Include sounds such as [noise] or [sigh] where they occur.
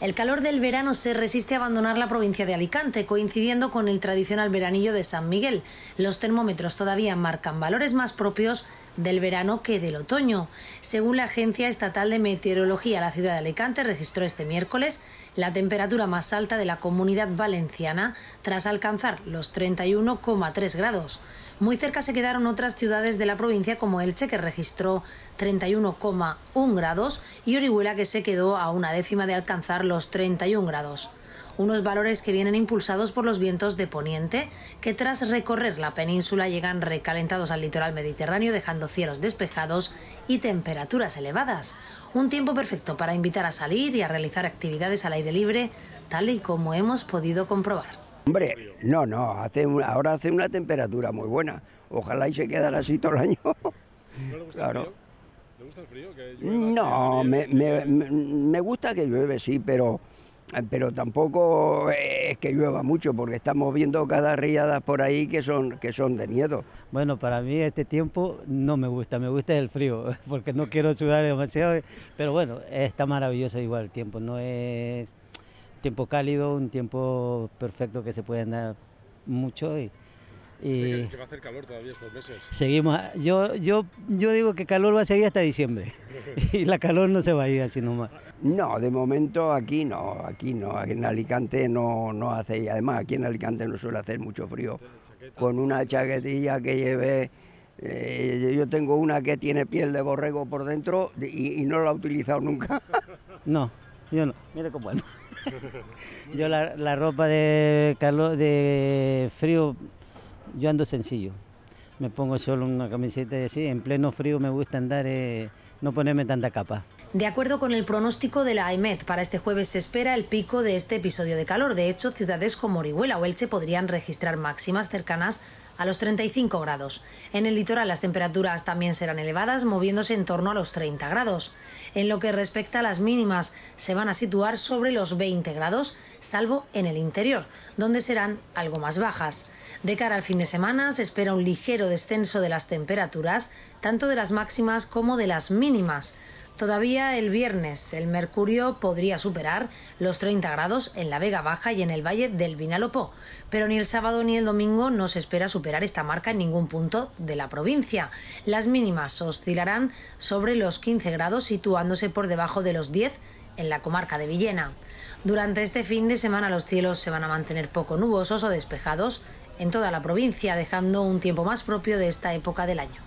El calor del verano se resiste a abandonar la provincia de Alicante, coincidiendo con el tradicional veranillo de San Miguel. Los termómetros todavía marcan valores más propios del verano que del otoño. Según la Agencia Estatal de Meteorología, la ciudad de Alicante registró este miércoles la temperatura más alta de la comunidad valenciana tras alcanzar los 31,3 grados. Muy cerca se quedaron otras ciudades de la provincia como Elche, que registró 31,1 grados, y Orihuela, que se quedó a una décima de alcanzar los 31 grados unos valores que vienen impulsados por los vientos de poniente, que tras recorrer la península llegan recalentados al litoral mediterráneo, dejando cielos despejados y temperaturas elevadas. Un tiempo perfecto para invitar a salir y a realizar actividades al aire libre, tal y como hemos podido comprobar. Hombre, no, no, hace ahora hace una temperatura muy buena. Ojalá y se quedara así todo el año. [laughs] ¿No le gusta claro. el frío? ¿Le gusta el frío? no, me, me, me, gusta que llueve, sí, pero Ah, pero tampoco eh, es que llueva mucho porque estamos viendo cada riada por ahí que son que son de miedo. Bueno, para mí este tiempo no me gusta, me gusta el frío [laughs] porque no quiero sudar demasiado, pero bueno, está maravilloso igual el tiempo, no es tiempo cálido, un tiempo perfecto que se puede andar mucho y va a hacer calor todavía estos meses. Seguimos. Yo, yo, yo digo que calor va a seguir hasta diciembre. [laughs] y la calor no se va a ir así nomás. No, de momento aquí no, aquí no. ...aquí En Alicante no, no hace. Y además aquí en Alicante no suele hacer mucho frío. Con una chaquetilla que lleve. Eh, yo tengo una que tiene piel de borrego por dentro y, no la he utilizado nunca. [laughs] no, yo no. Mira cómo es... [laughs] yo la, la ropa de calor, de frío yo ando sencillo. Me pongo solo una camiseta y así, en pleno frío me gusta andar, eh, no ponerme tanta capa. De acuerdo con el pronóstico de la AEMET, para este jueves se espera el pico de este episodio de calor. De hecho, ciudades como Orihuela o Elche podrían registrar máximas cercanas a los 35 grados. En el litoral las temperaturas también serán elevadas, moviéndose en torno a los 30 grados. En lo que respecta a las mínimas, se van a situar sobre los 20 grados, salvo en el interior, donde serán algo más bajas. De cara al fin de semana se espera un ligero descenso de las temperaturas, tanto de las máximas como de las mínimas. Todavía el viernes el mercurio podría superar los 30 grados en la Vega Baja y en el Valle del Vinalopó, pero ni el sábado ni el domingo no se espera superar esta marca en ningún punto de la provincia. Las mínimas oscilarán sobre los 15 grados situándose por debajo de los 10 en la comarca de Villena. Durante este fin de semana los cielos se van a mantener poco nubosos o despejados en toda la provincia, dejando un tiempo más propio de esta época del año.